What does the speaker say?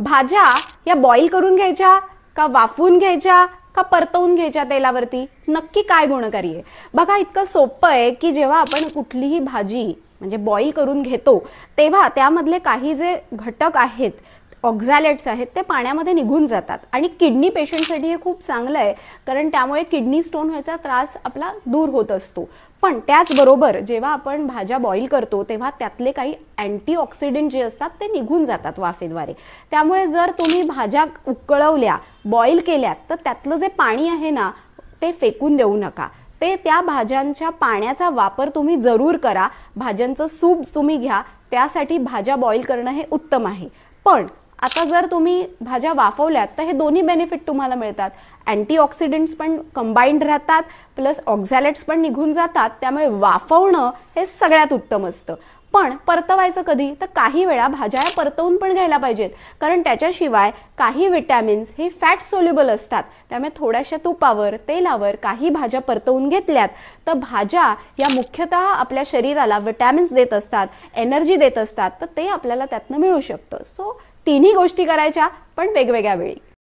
भाज्या या बॉईल करून घ्यायच्या का वाफवून घ्यायच्या का परतवून घ्यायच्या तेलावरती नक्की काय गुणकारी आहे बघा इतकं सोपं आहे की जेव्हा आपण कुठलीही भाजी म्हणजे बॉईल करून घेतो तेव्हा त्यामधले काही जे घटक आहेत ऑक्झॅलेट्स आहेत ते पाण्यामध्ये निघून जातात आणि किडनी पेशंटसाठी हे खूप चांगलं आहे कारण त्यामुळे किडनी स्टोन व्हायचा त्रास आपला दूर होत असतो पण त्याचबरोबर जेव्हा आपण भाज्या बॉईल करतो तेव्हा त्यातले काही अँटीऑक्सिडेंट जे असतात ते निघून जातात वाफेद्वारे त्यामुळे जर तुम्ही भाज्या उकळवल्या बॉईल केल्यात तर त्यातलं जे पाणी आहे ना ते फेकून देऊ नका ते त्या भाज्यांच्या पाण्याचा वापर तुम्ही जरूर करा भाज्यांचं सूप तुम्ही घ्या त्यासाठी भाज्या बॉईल करणं हे उत्तम आहे पण आता जर तुम्ही भाज्या वाफवल्यात तर हे दोन्ही बेनिफिट तुम्हाला मिळतात अँटीऑक्सिडंट्स पण कंबाईंड राहतात प्लस ऑक्झॅलेट्स पण निघून जातात त्यामुळे वाफवणं हे सगळ्यात उत्तम असतं पण परतवायचं कधी तर काही वेळा भाज्या परतवून पण घ्यायला पाहिजेत कारण त्याच्याशिवाय काही विटॅमिन्स हे फॅट सोल्युबल असतात त्यामुळे थोड्याशा तुपावर तेलावर काही भाज्या परतवून घेतल्यात तर भाज्या या मुख्यतः आपल्या शरीराला विटॅमिन्स देत असतात एनर्जी देत असतात तर ते आपल्याला त्यातनं मिळू शकतं सो तिन्ही गोष्टी करायच्या पण वेगवेगळ्या वेळी